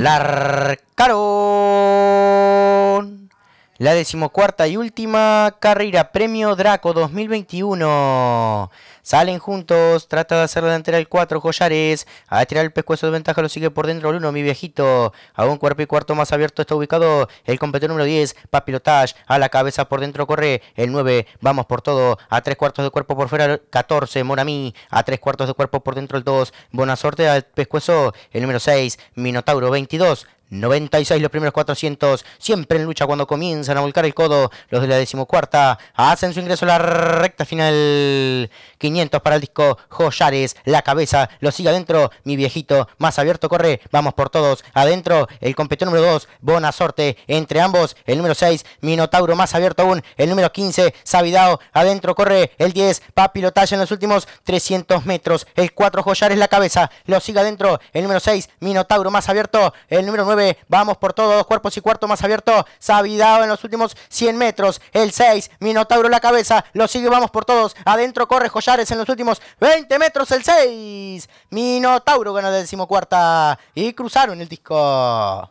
Larcaro. La decimocuarta y última carrera Premio Draco 2021. Salen juntos, trata de hacer la delantera el 4, Joyares. A tirar el pescuezo de ventaja, lo sigue por dentro el 1, mi viejito. A un cuerpo y cuarto más abierto está ubicado el competidor número 10, Papilotage. A la cabeza por dentro corre el 9, vamos por todo. A tres cuartos de cuerpo por fuera, el 14, Monami. A tres cuartos de cuerpo por dentro el 2, Buena suerte Al pescuezo el número 6, Minotauro 22. 96 los primeros 400, siempre en lucha cuando comienzan a volcar el codo, los de la decimocuarta hacen su ingreso a la recta final, 500 para el disco, Joyares, la cabeza, lo sigue adentro, mi viejito, más abierto corre, vamos por todos, adentro, el competidor número 2, buena Sorte, entre ambos, el número 6, Minotauro, más abierto aún, el número 15, Sabidao, adentro corre, el 10, Papi lo talla en los últimos 300 metros, el 4, Joyares, la cabeza, lo sigue adentro, el número 6, Minotauro, más abierto, el número 9, Vamos por todos, cuerpos y cuarto más abierto. Sabidao en los últimos 100 metros. El 6, Minotauro la cabeza. Lo sigue, vamos por todos. Adentro corre Joyares en los últimos 20 metros. El 6, Minotauro gana la decimocuarta. Y cruzaron el disco.